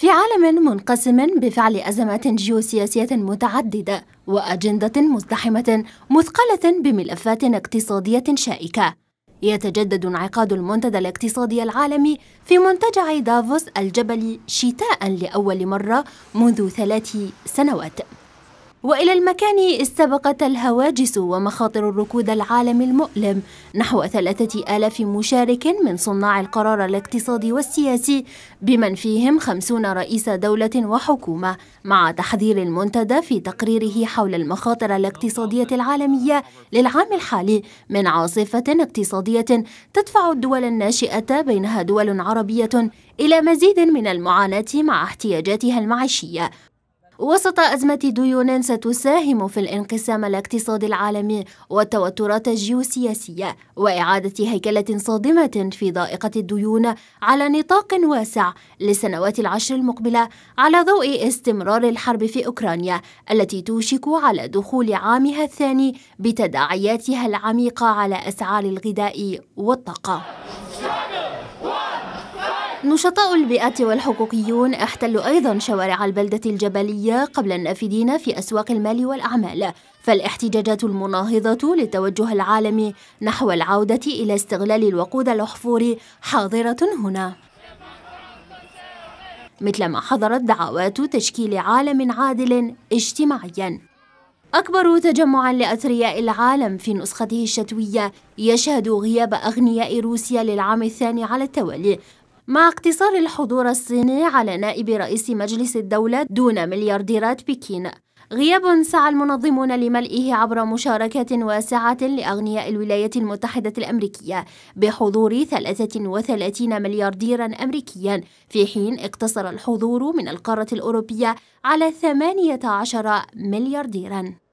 في عالم منقسم بفعل أزمات جيوسياسية متعددة وأجندة مزدحمة مثقلة بملفات اقتصادية شائكة يتجدد انعقاد المنتدى الاقتصادي العالمي في منتجع دافوس الجبلي شتاء لأول مرة منذ ثلاث سنوات وإلى المكان استبقت الهواجس ومخاطر الركود العالمي المؤلم نحو ثلاثة آلاف مشارك من صناع القرار الاقتصادي والسياسي بمن فيهم خمسون رئيس دولة وحكومة مع تحذير المنتدى في تقريره حول المخاطر الاقتصادية العالمية للعام الحالي من عاصفة اقتصادية تدفع الدول الناشئة بينها دول عربية إلى مزيد من المعاناة مع احتياجاتها المعيشية وسط أزمة ديون ستساهم في الانقسام الاقتصادي العالمي والتوترات الجيوسياسية وإعادة هيكلة صادمة في ضائقة الديون على نطاق واسع للسنوات العشر المقبلة على ضوء استمرار الحرب في أوكرانيا التي توشك على دخول عامها الثاني بتداعياتها العميقة على أسعار الغذاء والطاقة. نشطاء البيئة والحقوقيون احتلوا أيضا شوارع البلدة الجبلية قبل النافذين في أسواق المال والأعمال فالاحتجاجات المناهضة للتوجه العالمي نحو العودة إلى استغلال الوقود الأحفوري حاضرة هنا مثلما حضرت دعوات تشكيل عالم عادل اجتماعياً أكبر تجمع لأثرياء العالم في نسخته الشتوية يشهد غياب أغنياء روسيا للعام الثاني على التوالي مع اقتصار الحضور الصيني على نائب رئيس مجلس الدولة دون مليارديرات بكين غياب سعى المنظمون لملئه عبر مشاركة واسعة لأغنياء الولايات المتحدة الأمريكية بحضور 33 مليارديرا أمريكيا في حين اقتصر الحضور من القارة الأوروبية على 18 مليارديرا